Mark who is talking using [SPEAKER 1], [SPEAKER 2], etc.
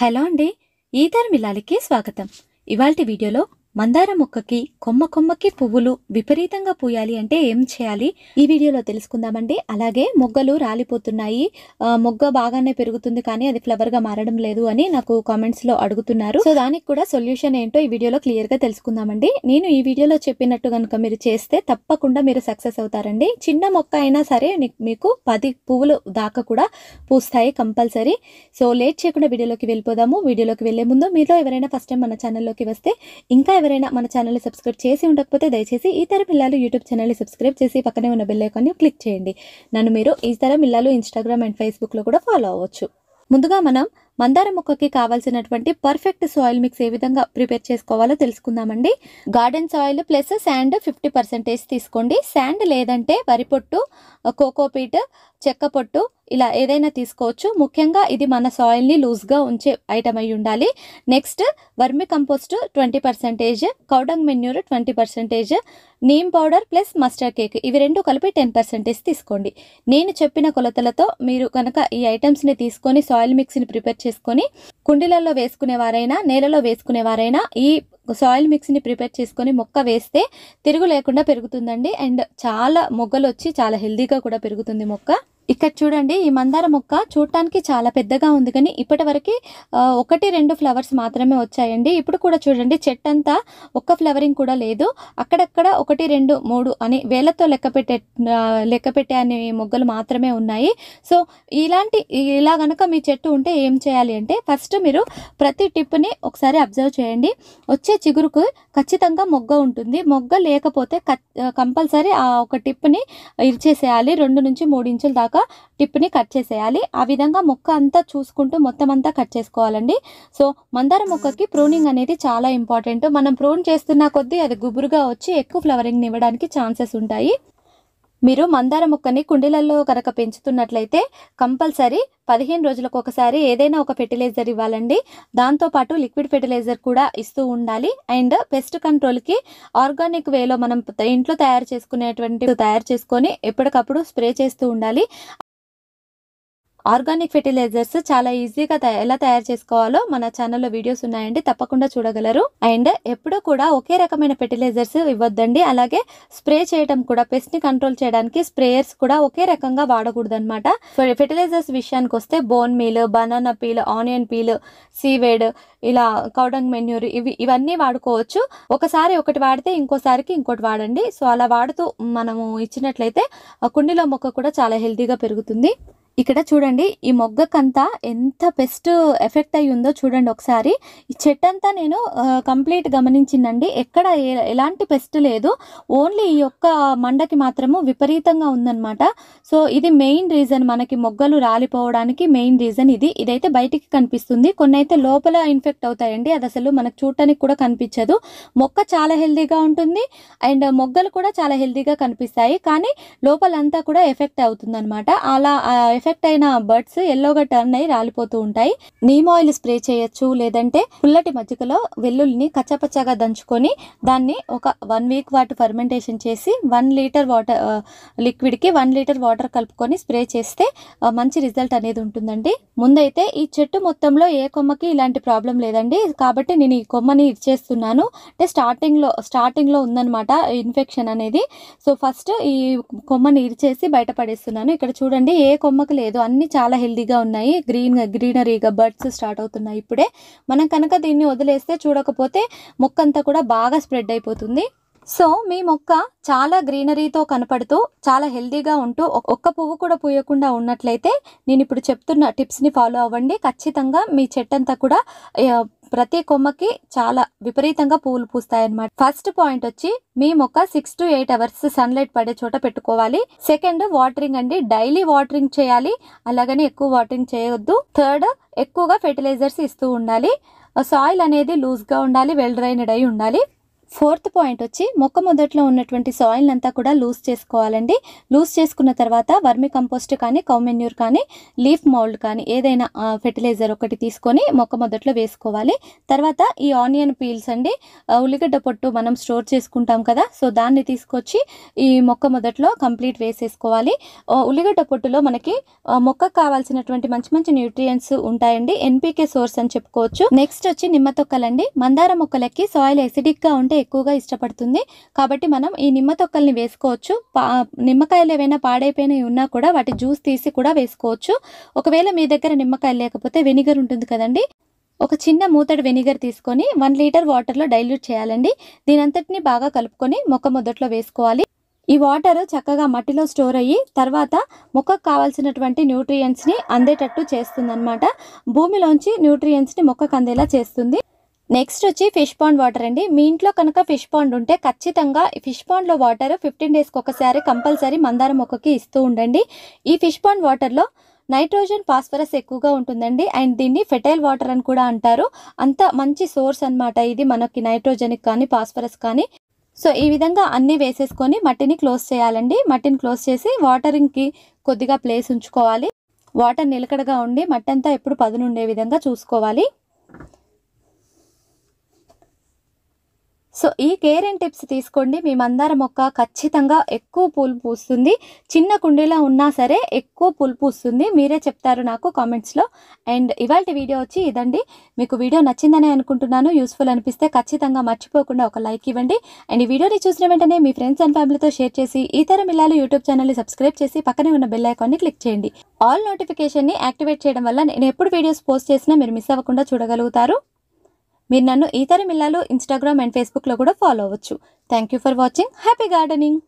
[SPEAKER 1] hello అండి either మిలాలికి స్వాగతం ఇవాల్టి వీడియోలో మందార మొక్కకి కొమ్మ కొమ్మకి పువ్వులు విపరీతంగా పూయాలి అంటే ఏం చేయాలి ఈ వీడియోలో తెలుసుకుందామండి అలాగే మొగ్గలు రాలిపోతున్నాయి మొగ్గ బాగానే పెరుగుతుంది కానీ అది ఫ్లవర్గా మారడం లేదు అని నాకు కామెంట్స్లో అడుగుతున్నారు సో దానికి కూడా సొల్యూషన్ ఏంటో ఈ వీడియోలో క్లియర్గా తెలుసుకుందామండి నేను ఈ వీడియోలో చెప్పినట్టు కనుక మీరు చేస్తే తప్పకుండా మీరు సక్సెస్ అవుతారండి చిన్న మొక్క అయినా సరే మీకు పది పువ్వులు దాకా కూడా పూస్తాయి కంపల్సరీ సో లేట్ చేయకుండా వీడియోలోకి వెళ్ళిపోదాము వీడియోలోకి వెళ్లే ముందు మీరు ఎవరైనా ఫస్ట్ టైం మన ఛానల్లోకి వస్తే ఇంకా ఎవరైనా మన ఛానల్ని సబ్స్క్రైబ్ చేసి ఉండకపోతే దయచేసి ఈ తరం ఇల్లాలు యూట్యూబ్ ఛానల్ని సబ్స్క్రైబ్ చేసి పక్కనే ఉన్న బెల్ ఐకాన్ని క్లిక్ చేయండి నన్ను మీరు ఈ తరం ఇల్లాలు ఇన్స్టాగ్రామ్ అండ్ ఫేస్బుక్లో కూడా ఫాలో అవ్వచ్చు ముందుగా మనం మందార మొక్కకి కావాల్సినటువంటి పర్ఫెక్ట్ సాయిల్ మిక్స్ ఏ విధంగా ప్రిపేర్ చేసుకోవాలో తెలుసుకుందామండి garden soil plus sand fifty percentage తీసుకోండి శాండ్ లేదంటే వరి పొట్టు కోకోపీట్ చెక్క పొట్టు ఇలా ఏదైనా తీసుకోవచ్చు ముఖ్యంగా ఇది మన సాయిల్ని లూజ్గా ఉంచే ఐటమ్ అయి ఉండాలి next vermicompost twenty percentage cow dung manure twenty percentage neem powder plus mustard cake ఇవి రెండు కలిపి టెన్ పర్సెంటేజ్ తీసుకోండి నేను చెప్పిన కొలతలతో మీరు కనుక ఈ ఐటమ్స్ని తీసుకొని సాయిల్ మిక్స్ని ప్రిపేర్ చేసుకొని కుండీలలో వేసుకునేవారైనా నేలలో వేసుకునేవారైనా ఈ సాయిల్ మిక్స్ని ప్రిపేర్ చేసుకొని మొక్క వేస్తే తిరుగు లేకుండా పెరుగుతుందండి అండ్ చాలా మొగ్గలు వచ్చి చాలా హెల్దీగా కూడా పెరుగుతుంది మొక్క ఇక్కడ చూడండి ఈ మందార మొక్క చూడటానికి చాలా పెద్దగా ఉంది కానీ ఇప్పటి వరకు ఒకటి రెండు ఫ్లవర్స్ మాత్రమే వచ్చాయండి ఇప్పుడు కూడా చూడండి చెట్టు అంతా ఒక్క ఫ్లవరింగ్ కూడా లేదు అక్కడక్కడ ఒకటి రెండు మూడు అని వేలతో లెక్క పెట్టే లెక్క పెట్టే అనే మొగ్గలు మాత్రమే ఉన్నాయి సో ఇలాంటి ఇలా కనుక మీ చెట్టు ఉంటే ఏం చేయాలి అంటే ఫస్ట్ మీరు ప్రతి టిప్ని ఒకసారి అబ్జర్వ్ చేయండి వచ్చే వచ్చే చిగురుకు ఖచ్చితంగా మొగ్గ ఉంటుంది మొగ్గ లేకపోతే కంపల్సరీ ఆ ఒక టిప్ని ఇరిచేసేయాలి రెండు నుంచి మూడు ఇంచుల దాకా టిప్ని కట్ చేసేయాలి ఆ విధంగా మొక్క అంతా చూసుకుంటూ మొత్తం అంతా కట్ చేసుకోవాలండి సో మందార మొక్కకి ప్రూనింగ్ అనేది చాలా ఇంపార్టెంట్ మనం ప్రూన్ చేస్తున్న కొద్దీ అది గుబురుగా వచ్చి ఎక్కువ ఫ్లవరింగ్ని ఇవ్వడానికి ఛాన్సెస్ ఉంటాయి మీరు మందార మొక్కని కుండీలలో కనుక పెంచుతున్నట్లయితే కంపల్సరీ పదిహేను రోజులకు ఒకసారి ఏదైనా ఒక ఫెర్టిలైజర్ ఇవ్వాలండి దాంతోపాటు లిక్విడ్ ఫెర్టిలైజర్ కూడా ఇస్తూ ఉండాలి అండ్ పెస్ట్ కంట్రోల్కి ఆర్గానిక్ వేలో మనం ఇంట్లో తయారు చేసుకునేటువంటి తయారు చేసుకొని ఎప్పటికప్పుడు స్ప్రే చేస్తూ ఉండాలి ఆర్గానిక్ ఫెర్టిలైజర్స్ చాలా ఈజీగా ఎలా తయారు చేసుకోవాలో మన ఛానల్లో వీడియోస్ ఉన్నాయండి తప్పకుండా చూడగలరు అండ్ ఎప్పుడు కూడా ఒకే రకమైన ఫెర్టిలైజర్స్ ఇవ్వద్దండి అలాగే స్ప్రే చేయడం కూడా పెస్ట్ ని కంట్రోల్ చేయడానికి స్ప్రేయర్స్ కూడా ఒకే రకంగా వాడకూడదు అనమాట ఫెర్టిలైజర్స్ విషయానికి వస్తే bone meal banana peel onion peel seaweed ఇలా కౌడంగ్ మెన్యూర్ ఇవి ఇవన్నీ వాడుకోవచ్చు ఒకసారి ఒకటి వాడితే ఇంకోసారికి ఇంకోటి వాడండి సో అలా వాడుతూ మనము ఇచ్చినట్లయితే కుండీలో మొక్క కూడా చాలా హెల్తీగా పెరుగుతుంది ఇక్కడ చూడండి ఈ మొగ్గకంతా ఎంత పెస్ట్ ఎఫెక్ట్ అయ్యి ఉందో చూడండి ఒకసారి ఈ చెట్టు అంతా నేను కంప్లీట్ గమనించిందండి ఎక్కడ ఎలాంటి పెస్ట్ లేదు ఓన్లీ ఈ యొక్క మండకి మాత్రము విపరీతంగా ఉందన్నమాట సో ఇది మెయిన్ రీజన్ మనకి మొగ్గలు రాలిపోవడానికి మెయిన్ రీజన్ ఇది ఇదైతే బయటికి కనిపిస్తుంది కొన్ని అయితే లోపల ఇన్ఫెక్ట్ అవుతాయండి అది అసలు మనకు చూడటానికి కూడా కనిపించదు మొక్క చాలా హెల్దీగా ఉంటుంది అండ్ మొగ్గలు కూడా చాలా హెల్దీగా కనిపిస్తాయి కానీ లోపలంతా కూడా ఎఫెక్ట్ అవుతుంది అలా ఎఫెక్ట్ అయిన బర్డ్స్ ఎల్లోగా టర్న్ అయి రాలిపోతూ ఉంటాయి నీమ్ ఆయిల్ స్ప్రే చేయొచ్చు లేదంటే పుల్లటి మజ్జిగలో వెల్లుల్ని కచ్చపచ్చగా దంచుకొని దాన్ని ఒక వన్ వీక్ వాటి ఫర్మెంటేషన్ చేసి వన్ లీటర్ వాటర్ లిక్విడ్కి వన్ లీటర్ వాటర్ కలుపుకొని స్ప్రే చేస్తే మంచి రిజల్ట్ అనేది ఉంటుందండి ముందైతే ఈ చెట్టు మొత్తంలో ఏ కొమ్మకి ఇలాంటి ప్రాబ్లం లేదండి కాబట్టి నేను ఈ కొమ్మని ఇచ్చేస్తున్నాను అంటే స్టార్టింగ్లో స్టార్టింగ్లో ఉందనమాట ఇన్ఫెక్షన్ అనేది సో ఫస్ట్ ఈ కొమ్మని ఇరిచేసి బయటపడేస్తున్నాను ఇక్కడ చూడండి ఏ కొమ్మకి లేదు అన్నీ చాలా హెల్దీగా ఉన్నాయి గ్రీన్ గ్రీనరీగా బర్డ్స్ స్టార్ట్ అవుతున్నాయి ఇప్పుడే మనం కనుక దీన్ని వదిలేస్తే చూడకపోతే మొక్క అంతా కూడా బాగా స్ప్రెడ్ అయిపోతుంది సో మీ మొక్క చాలా గ్రీనరీతో కనపడుతూ చాలా హెల్దీగా ఉంటూ ఒక్క పువ్వు కూడా పూయకుండా ఉన్నట్లయితే నేను ఇప్పుడు చెప్తున్న టిప్స్ని ఫాలో అవ్వండి ఖచ్చితంగా మీ చెట్టంతా కూడా ప్రతి కొమ్మకి చాలా విపరీతంగా పూలు పూస్తాయి అనమాట ఫస్ట్ పాయింట్ వచ్చి మీ మొక్క six to eight hours sunlight పడే చోట పెట్టుకోవాలి సెకండ్ వాటరింగ్ అండి డైలీ వాటరింగ్ చేయాలి అలాగని ఎక్కువ వాటరింగ్ చేయొద్దు థర్డ్ ఎక్కువగా ఫెర్టిలైజర్స్ ఇస్తూ ఉండాలి సాయిల్ uh, అనేది లూజ్గా ఉండాలి వెల్ డ్రైన్డ్ అయి ఉండాలి ఫోర్త్ పాయింట్ వచ్చి మొక్క మొదట్లో ఉన్నటువంటి సాయిల్ అంతా కూడా లూజ్ చేసుకోవాలండి లూజ్ చేసుకున్న తర్వాత వర్మి కంపోస్ట్ కానీ కౌమెన్యూర్ కానీ లీఫ్ మౌల్డ్ కానీ ఏదైనా ఫెర్టిలైజర్ ఒకటి తీసుకొని మొక్క మొదట్లో వేసుకోవాలి తర్వాత ఈ ఆనియన్ పీల్స్ అండి ఉల్లిగడ్డ పొట్టు మనం స్టోర్ చేసుకుంటాం కదా సో దాన్ని తీసుకొచ్చి ఈ మొక్క మొదట్లో కంప్లీట్ వేసేసుకోవాలి ఉల్లిగడ్డ పొట్టులో మనకి మొక్క కావాల్సినటువంటి మంచి మంచి న్యూట్రియంట్స్ ఉంటాయండి ఎన్పీకే సోర్స్ అని చెప్పుకోవచ్చు నెక్స్ట్ వచ్చి నిమ్మ తొక్కలండి మందార మొక్కలకి సాయిల్ ఎసిడిక్గా ఉంటే అంటే ఎక్కువగా ఇష్టపడుతుంది కాబట్టి మనం ఈ నిమ్మ తొక్కల్ని వేసుకోవచ్చు నిమ్మకాయలు ఏవైనా పాడైపోయినవి ఉన్నా కూడా వాటి జ్యూస్ తీసి కూడా వేసుకోవచ్చు ఒకవేళ మీ దగ్గర నిమ్మకాయలు లేకపోతే వెనిగర్ ఉంటుంది కదండి ఒక చిన్న మూతడి వెనిగర్ తీసుకొని వన్ లీటర్ వాటర్లో డైల్యూట్ చేయాలండి దీనంతటిని బాగా కలుపుకొని మొక్క మొదట్లో వేసుకోవాలి ఈ వాటర్ చక్కగా మట్టిలో స్టోర్ అయ్యి తర్వాత మొక్కకు కావాల్సినటువంటి న్యూట్రియంట్స్ని అందేటట్టు చేస్తుందన్నమాట భూమిలోంచి న్యూట్రియంట్స్ని మొక్కకు అందేలా చేస్తుంది నెక్స్ట్ వచ్చి ఫిష్ పాండ్ వాటర్ అండి మీ ఇంట్లో కనుక ఫిష్ పాండ్ ఉంటే ఖచ్చితంగా ఫిష్ పాండ్లో వాటర్ ఫిఫ్టీన్ డేస్కి ఒకసారి కంపల్సరీ మందారం మొక్కకి ఇస్తూ ఉండండి ఈ ఫిష్ పాండ్ వాటర్లో నైట్రోజన్ ఫాస్ఫరస్ ఎక్కువగా ఉంటుందండి అండ్ దీన్ని ఫెటైల్ వాటర్ అని కూడా అంటారు అంత మంచి సోర్స్ అనమాట ఇది మనకి నైట్రోజన్కి కానీ ఫాస్ఫరస్ కానీ సో ఈ విధంగా అన్నీ వేసేసుకొని మట్టిని క్లోజ్ చేయాలండి మట్టిని క్లోజ్ చేసి వాటరింగ్కి కొద్దిగా ప్లేస్ ఉంచుకోవాలి వాటర్ నిలకడగా ఉండి మట్టి అంతా ఎప్పుడు పదునుండే విధంగా చూసుకోవాలి సో ఈ కేర్ అండ్ టిప్స్ తీసుకోండి మీ మందార మొక్క ఖచ్చితంగా ఎక్కువ పూలు పూస్తుంది చిన్న కుండీలో ఉన్నా సరే ఎక్కువ పూలు పూస్తుంది మీరే చెప్తారు నాకు కామెంట్స్లో అండ్ ఇవాళ వీడియో వచ్చి ఇదండి మీకు వీడియో నచ్చిందనే అనుకుంటున్నాను యూస్ఫుల్ అనిపిస్తే ఖచ్చితంగా మర్చిపోకుండా ఒక లైక్ ఇవ్వండి అండ్ ఈ వీడియోని చూసిన వెంటనే మీ ఫ్రెండ్స్ అండ్ ఫ్యామిలీతో షేర్ చేసి ఈ తరం ఇల్లాలు యూట్యూబ్ ఛానల్ని సబ్స్క్రైబ్ చేసి పక్కనే ఉన్న బెల్ ఐకాన్ని క్లిక్ చేయండి ఆల్ నోటిఫికేషన్ని యాక్టివేట్ చేయడం వల్ల నేను ఎప్పుడు వీడియోస్ పోస్ట్ చేసినా మీరు మిస్ అవ్వకుండా చూడగలుగుతారు మీరు నన్ను ఈతర మిల్లాలో ఇన్స్టాగ్రామ్ అండ్ ఫేస్బుక్లో కూడా ఫాలో అవ్వచ్చు thank you for watching happy gardening